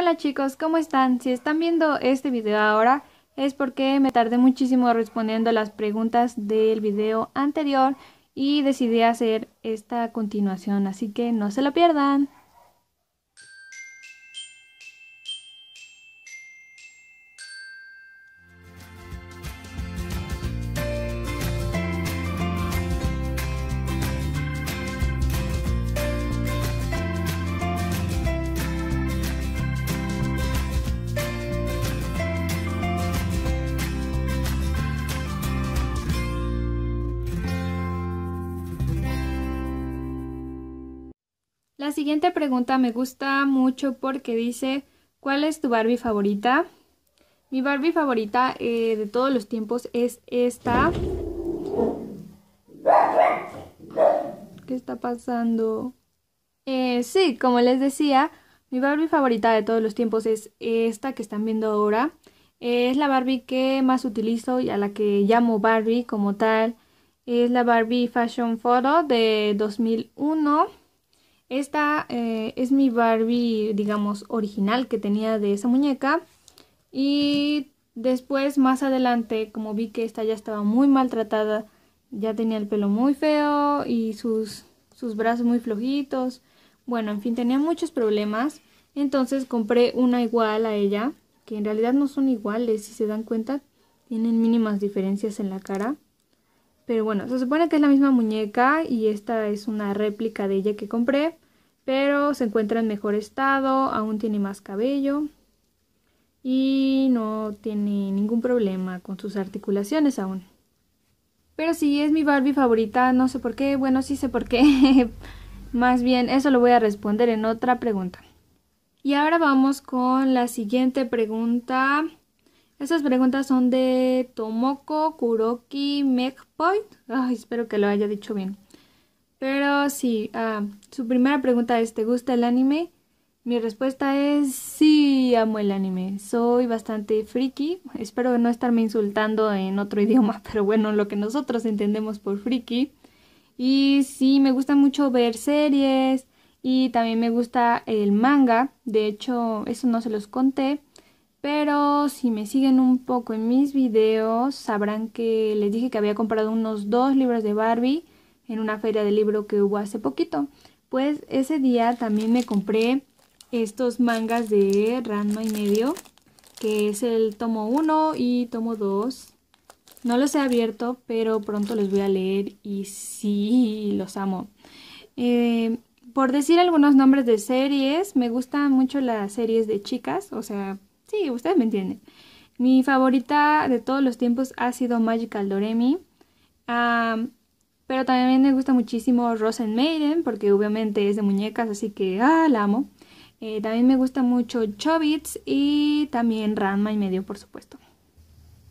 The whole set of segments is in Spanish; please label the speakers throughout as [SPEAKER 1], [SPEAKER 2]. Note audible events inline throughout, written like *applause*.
[SPEAKER 1] Hola chicos, ¿cómo están? Si están viendo este video ahora es porque me tardé muchísimo respondiendo las preguntas del video anterior y decidí hacer esta continuación, así que no se lo pierdan. La siguiente pregunta me gusta mucho porque dice, ¿cuál es tu Barbie favorita? Mi Barbie favorita eh, de todos los tiempos es esta. ¿Qué está pasando? Eh, sí, como les decía, mi Barbie favorita de todos los tiempos es esta que están viendo ahora. Es la Barbie que más utilizo y a la que llamo Barbie como tal. Es la Barbie Fashion Photo de 2001. Esta eh, es mi Barbie, digamos, original que tenía de esa muñeca. Y después, más adelante, como vi que esta ya estaba muy maltratada, ya tenía el pelo muy feo y sus, sus brazos muy flojitos. Bueno, en fin, tenía muchos problemas. Entonces compré una igual a ella, que en realidad no son iguales, si se dan cuenta. Tienen mínimas diferencias en la cara. Pero bueno, se supone que es la misma muñeca y esta es una réplica de ella que compré, pero se encuentra en mejor estado, aún tiene más cabello y no tiene ningún problema con sus articulaciones aún. Pero sí, es mi Barbie favorita, no sé por qué, bueno, sí sé por qué. *laughs* más bien, eso lo voy a responder en otra pregunta. Y ahora vamos con la siguiente pregunta esas preguntas son de Tomoko Kuroki Megpoint. Ay, espero que lo haya dicho bien. Pero sí, ah, su primera pregunta es, ¿te gusta el anime? Mi respuesta es sí, amo el anime. Soy bastante friki. Espero no estarme insultando en otro *laughs* idioma, pero bueno, lo que nosotros entendemos por friki. Y sí, me gusta mucho ver series y también me gusta el manga. De hecho, eso no se los conté, pero si me siguen un poco en mis videos, sabrán que les dije que había comprado unos dos libros de Barbie en una feria de libro que hubo hace poquito. Pues ese día también me compré estos mangas de Ranma y medio, que es el tomo 1 y tomo 2. No los he abierto, pero pronto los voy a leer y sí, los amo. Eh, por decir algunos nombres de series, me gustan mucho las series de chicas, o sea, Sí, ustedes me entienden. Mi favorita de todos los tiempos ha sido Magical Doremi. pero también me gusta muchísimo Rosen Maiden, porque obviamente es de muñecas, así que ah, la amo. Eh, también me gusta mucho Chobits y también Ranma y medio, por supuesto.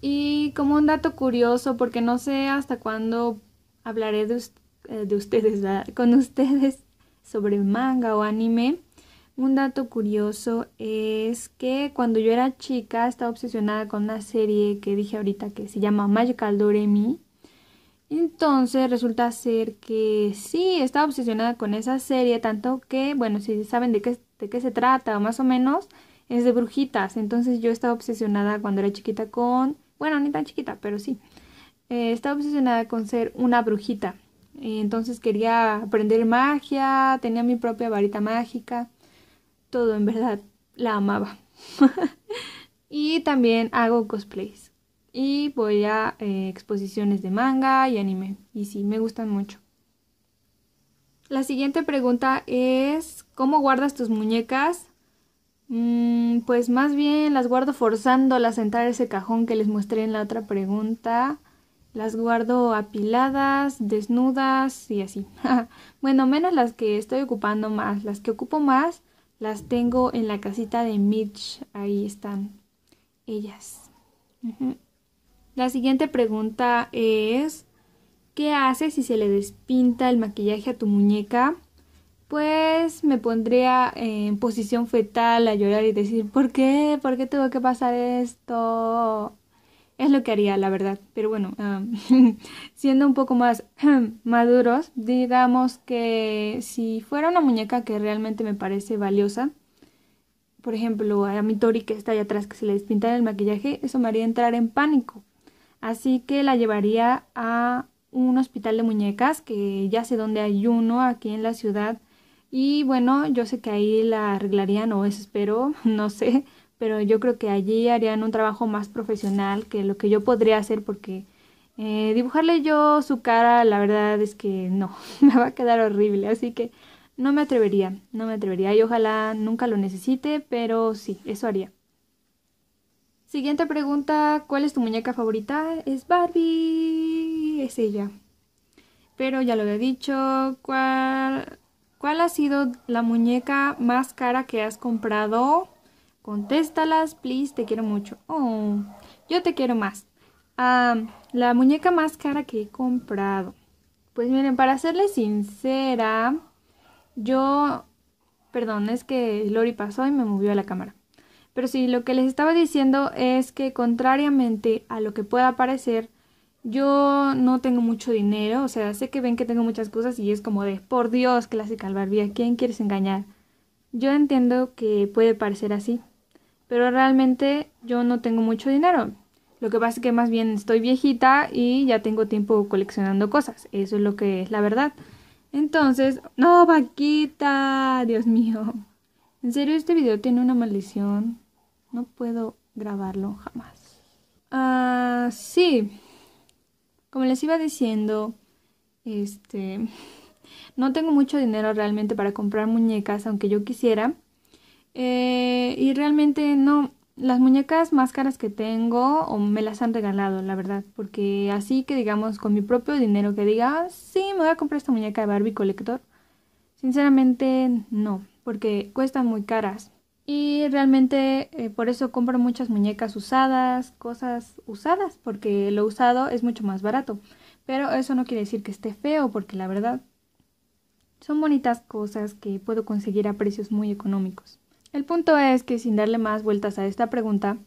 [SPEAKER 1] Y como un dato curioso, porque no sé hasta cuándo hablaré de, eh, ustedes, *laughs* con ustedes sobre manga o anime, un dato curioso es que cuando yo era chica estaba obsesionada con una serie que dije ahorita que se llama Magical Doremi. Entonces resulta ser que sí, estaba obsesionada con esa serie, tanto que, bueno, si saben de qué, de qué se trata, más o menos, es de brujitas. Entonces yo estaba obsesionada cuando era chiquita con, bueno, ni tan chiquita, pero sí, eh, estaba obsesionada con ser una brujita. Entonces quería aprender magia, tenía mi propia varita mágica todo, en verdad, la amaba. *laughs* y también hago cosplays. Y voy a eh, exposiciones de manga y anime. Y sí, me gustan mucho. La siguiente pregunta es, ¿cómo guardas tus muñecas? Mm, pues más bien las guardo forzándolas a entrar ese cajón que les mostré en la otra pregunta. Las guardo apiladas, desnudas y así. *laughs* bueno, menos las que estoy ocupando más. Las que ocupo más las tengo en la casita de Mitch. Ahí están ellas. La siguiente pregunta es, ¿qué haces si se le despinta el maquillaje a tu muñeca? Pues me pondría en posición fetal a llorar y decir, ¿por qué? ¿Por qué tuvo que pasar esto? es lo que haría, la verdad. Pero bueno, *laughs* siendo un poco más maduros, digamos que si fuera una muñeca que realmente me parece valiosa, por ejemplo, a mi Tori que está allá atrás, que se le despintara el maquillaje, eso me haría entrar en pánico. Así que la llevaría a un hospital de muñecas, que ya sé dónde hay uno aquí en la ciudad. Y bueno, yo sé que ahí la arreglarían, o eso espero, *laughs* no sé pero yo creo que allí harían un trabajo más profesional que lo que yo podría hacer porque eh, dibujarle yo su cara, la verdad es que no, *laughs* me va a quedar horrible, así que no me atrevería, no me atrevería y ojalá nunca lo necesite, pero sí, eso haría. Siguiente pregunta, ¿cuál es tu muñeca favorita? Es Barbie, es ella. Pero ya lo he dicho, ¿cuál, cuál ha sido la muñeca más cara que has comprado? Contéstalas, please, te quiero mucho. Oh, yo te quiero más. Ah, la muñeca más cara que he comprado. Pues miren, para serles sincera, yo... Perdón, es que Lori pasó y me movió a la cámara. Pero sí, lo que les estaba diciendo es que contrariamente a lo que pueda parecer, yo no tengo mucho dinero, o sea, sé que ven que tengo muchas cosas y es como de, por Dios, clásica Barbie, quién quieres engañar? Yo entiendo que puede parecer así, pero realmente yo no tengo mucho dinero. Lo que pasa es que más bien estoy viejita y ya tengo tiempo coleccionando cosas. Eso es lo que es la verdad. Entonces, no, vaquita, Dios mío. En serio, este video tiene una maldición. No puedo grabarlo jamás. Ah, sí. Como les iba diciendo, este... *laughs* No tengo mucho dinero realmente para comprar muñecas, aunque yo quisiera. Eh, y realmente no, las muñecas más caras que tengo o me las han regalado, la verdad, porque así que digamos con mi propio dinero que diga, ah, sí, me voy a comprar esta muñeca de Barbie Collector, sinceramente no, porque cuestan muy caras. Y realmente eh, por eso compro muchas muñecas usadas, cosas usadas, porque lo usado es mucho más barato. Pero eso no quiere decir que esté feo, porque la verdad son bonitas cosas que puedo conseguir a precios muy económicos. El punto es que sin darle más vueltas a esta pregunta,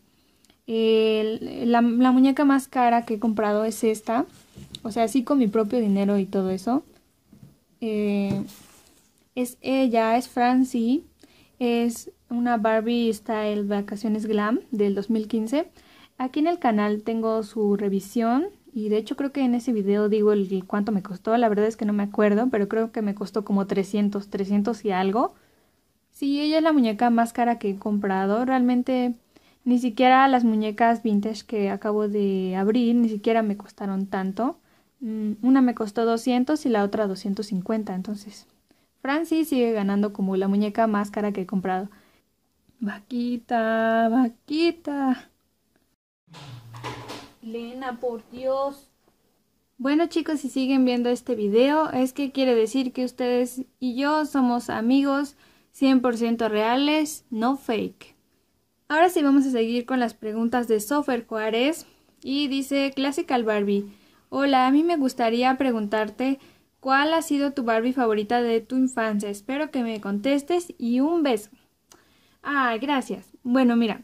[SPEAKER 1] la, muñeca más cara que he comprado es esta. O sea, sí con mi propio dinero y todo eso. Eh, es ella, es Francie. Es una Barbie Style Vacaciones Glam del 2015. Aquí en el canal tengo su revisión y de hecho creo que en ese video digo el cuánto me costó. La verdad es que no me acuerdo, pero creo que me costó como 300, 300 y algo. Sí, ella es la muñeca más cara que he comprado. Realmente ni siquiera las muñecas vintage que acabo de abrir, ni siquiera me costaron tanto. Mm, una me costó 200 y la otra 250. Entonces, Francis sigue ganando como la muñeca más cara que he comprado. Vaquita, vaquita. Lena, por Dios. Bueno chicos, si siguen viendo este video, es que quiere decir que ustedes y yo somos amigos 100% reales, no fake. Ahora sí vamos a seguir con las preguntas de Sofer Juárez y dice Classical Barbie. Hola, a mí me gustaría preguntarte cuál ha sido tu Barbie favorita de tu infancia. Espero que me contestes y un beso. Ah, gracias. Bueno, mira,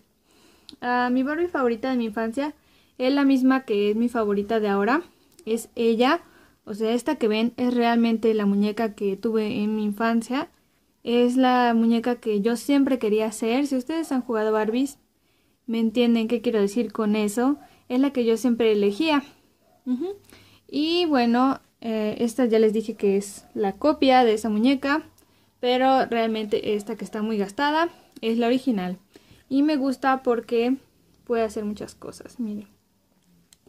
[SPEAKER 1] ah, mi Barbie favorita de mi infancia es la misma que es mi favorita de ahora. Es ella, o sea, esta que ven es realmente la muñeca que tuve en mi infancia. Es la muñeca que yo siempre quería hacer. Si ustedes han jugado Barbies, me entienden qué quiero decir con eso. Es la que yo siempre elegía. Y bueno, eh, esta ya les dije que es la copia de esa muñeca. Pero realmente esta que está muy gastada es la original. Y me gusta porque puede hacer muchas cosas. Miren.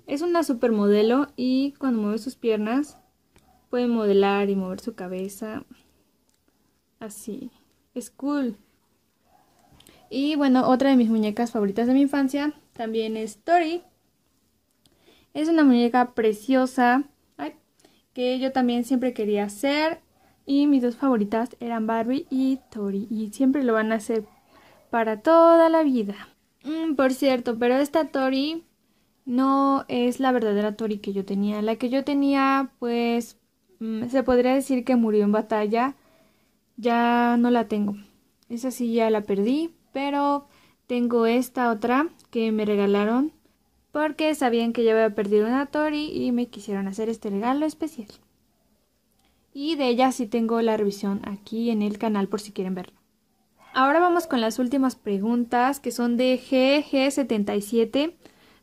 [SPEAKER 1] Es una supermodelo y cuando mueve sus piernas puede modelar y mover su cabeza. Así. Es cool. Y bueno, otra de mis muñecas favoritas de mi infancia también es Tori. Es una muñeca preciosa que yo también siempre quería hacer. Y mis dos favoritas eran Barbie y Tori. Y siempre lo van a hacer para toda la vida. Mm, por cierto, pero esta Tori no es la verdadera Tori que yo tenía. La que yo tenía, pues, mm, se podría decir que murió en batalla ya no la tengo. Esa sí ya la perdí, pero tengo esta otra que me regalaron porque sabían que ya había perdido una Tori y me quisieron hacer este regalo especial. Y de ella sí tengo la revisión aquí en el canal por si quieren verla. Ahora vamos con las últimas preguntas que son de GG77.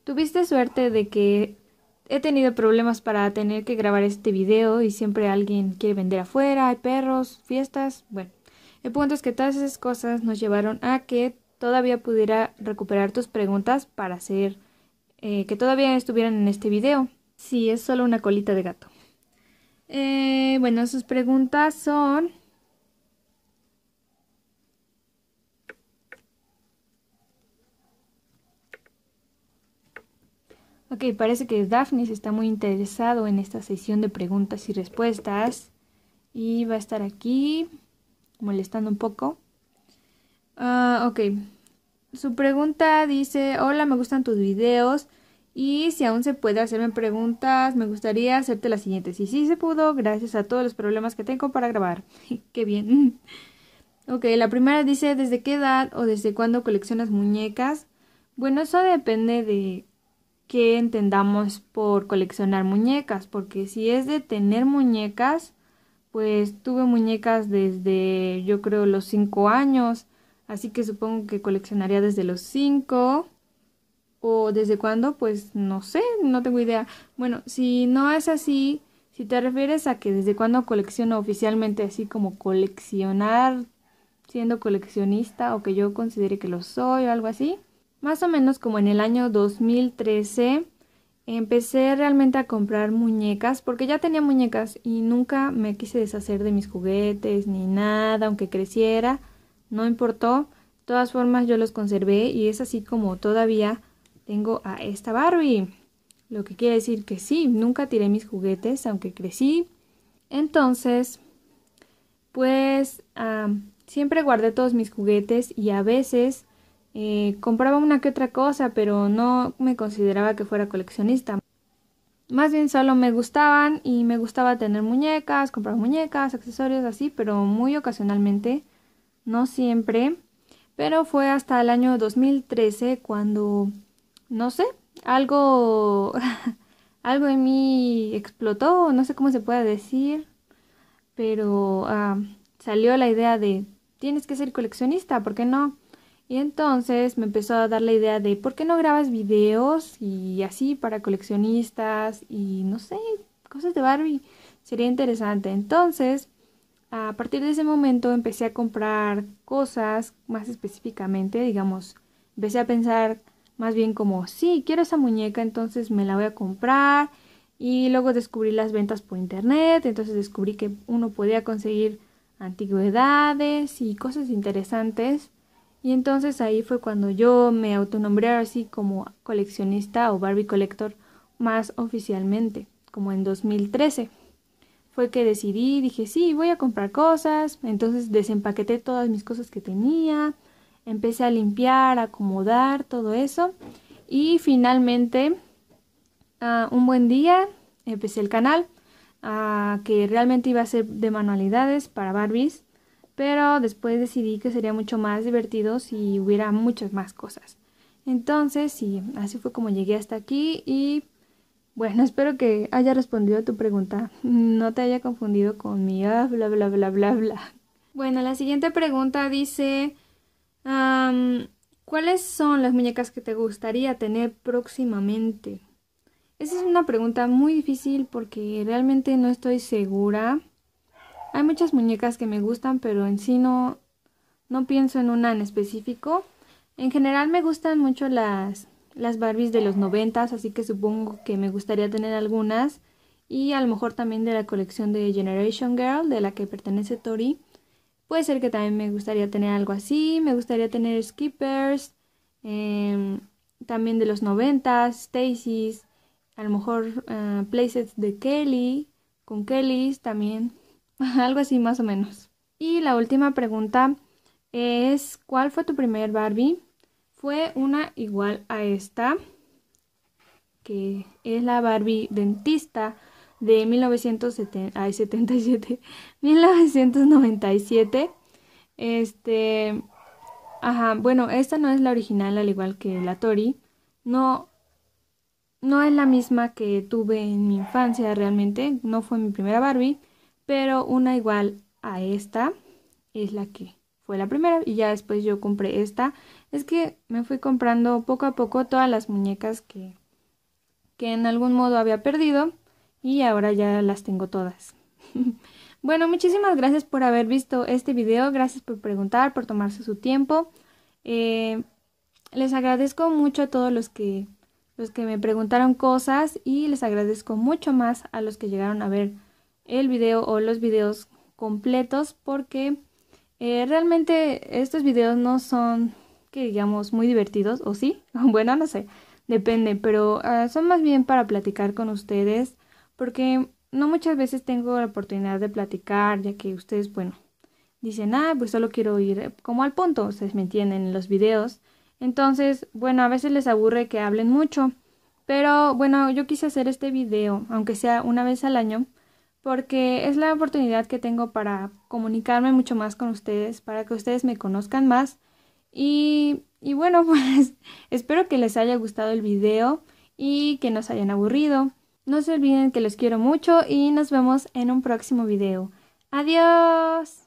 [SPEAKER 1] ¿Tuviste suerte de que he tenido problemas para tener que grabar este video y siempre alguien quiere vender afuera, hay perros, fiestas, bueno. El punto es que todas esas cosas nos llevaron a que todavía pudiera recuperar tus preguntas para hacer eh, que todavía estuvieran en este video. Si es solo una colita de gato. Eh, bueno, sus preguntas son... Ok, parece que se está muy interesado en esta sesión de preguntas y respuestas. Y va a estar aquí molestando un poco. Ah, ok, su pregunta dice, hola, me gustan tus videos. Y si aún se puede hacerme preguntas, me gustaría hacerte las siguientes. Y sí se pudo, gracias a todos los problemas que tengo para grabar. *laughs* Qué bien. ok, la primera dice, ¿desde qué edad o desde cuándo coleccionas muñecas? Bueno, eso depende de que entendamos por coleccionar muñecas, porque si es de tener muñecas, pues tuve muñecas desde yo creo los 5 años, así que supongo que coleccionaría desde los 5 o desde cuándo, pues no sé, no tengo idea. Bueno, si no es así, si te refieres a que desde cuándo colecciono oficialmente así como coleccionar siendo coleccionista o que yo considere que lo soy o algo así, más o menos como en el año 2013 empecé realmente a comprar muñecas porque ya tenía muñecas y nunca me quise deshacer de mis juguetes ni nada, aunque creciera, no importó. De todas formas yo los conservé y es así como todavía tengo a esta Barbie. Lo que quiere decir que sí, nunca tiré mis juguetes, aunque crecí. Entonces, pues ah, siempre guardé todos mis juguetes y a veces eh, compraba una que otra cosa, pero no me consideraba que fuera coleccionista. Más bien solo me gustaban y me gustaba tener muñecas, comprar muñecas, accesorios así, pero muy ocasionalmente, no siempre. Pero fue hasta el año 2013 cuando, no sé, algo, *laughs* algo en mí explotó, no sé cómo se puede decir, pero ah, salió la idea de, tienes que ser coleccionista, ¿por qué no? Y entonces me empezó a dar la idea de por qué no grabas videos y así para coleccionistas y no sé, cosas de Barbie. Sería interesante. Entonces, a partir de ese momento empecé a comprar cosas más específicamente, digamos, empecé a pensar más bien como, sí, quiero esa muñeca, entonces me la voy a comprar. Y luego descubrí las ventas por internet, entonces descubrí que uno podía conseguir antigüedades y cosas interesantes y entonces ahí fue cuando yo me autonombré así como coleccionista o Barbie Collector más oficialmente, como en 2013. Fue que decidí, dije, sí, voy a comprar cosas. Entonces desempaqueté todas mis cosas que tenía, empecé a limpiar, acomodar, todo eso. Y finalmente, ah, un buen día, empecé el canal, ah, que realmente iba a ser de manualidades para Barbies pero después decidí que sería mucho más divertido si hubiera muchas más cosas. Entonces, sí, así fue como llegué hasta aquí y bueno, *laughs* espero que haya respondido a tu pregunta, no te haya confundido con mi ah, bla bla bla bla bla. Bueno, la siguiente pregunta dice, ¿cuáles son las muñecas que te gustaría tener próximamente? Esa es una pregunta muy difícil porque realmente no estoy segura hay muchas muñecas que me gustan, pero en sí no, no pienso en una en específico. En general me gustan mucho las, las Barbies de los noventas, así que supongo que me gustaría tener algunas. Y a lo mejor también de la colección de Generation Girl, de la que pertenece Tori. Puede ser que también me gustaría tener algo así. Me gustaría tener Skippers, em, también de los noventas, Stacy's, a lo mejor ah, Places de Kelly, con Kelly's también. *laughs* Algo así más o menos. Y la última pregunta es, ¿cuál fue tu primer Barbie? Fue una igual a esta, que es la Barbie dentista de 1977 1997. *laughs* Este, ajá, bueno, esta no es la original, al igual que la Tori. No, no es la misma que tuve en mi infancia realmente, no fue mi primera Barbie pero una igual a esta es la que fue la primera y ya después yo compré esta. Es que me fui comprando poco a poco todas las muñecas que, en algún modo había perdido y ahora ya las tengo todas. *laughs* bueno, muchísimas gracias por haber visto este video, gracias por preguntar, por tomarse su tiempo. Eh, les agradezco mucho a todos los que, los que me preguntaron cosas y les agradezco mucho más a los que llegaron a ver el video o los videos completos porque eh, realmente estos videos no son que digamos muy divertidos o sí, *laughs* bueno, no sé, depende, pero ah, son más bien para platicar con ustedes porque no muchas veces tengo la oportunidad de platicar ya que ustedes, bueno, dicen, ah, pues solo quiero ir como al punto, ustedes me entienden en los videos. Entonces, bueno, a veces les aburre que hablen mucho, pero bueno, yo quise hacer este video, aunque sea una vez al año, porque es la oportunidad que tengo para comunicarme mucho más con ustedes, para que ustedes me conozcan más. Y, y bueno, *laughs* pues espero que les haya gustado el video y que no se hayan aburrido. No se olviden que los quiero mucho y nos vemos en un próximo video. Adiós.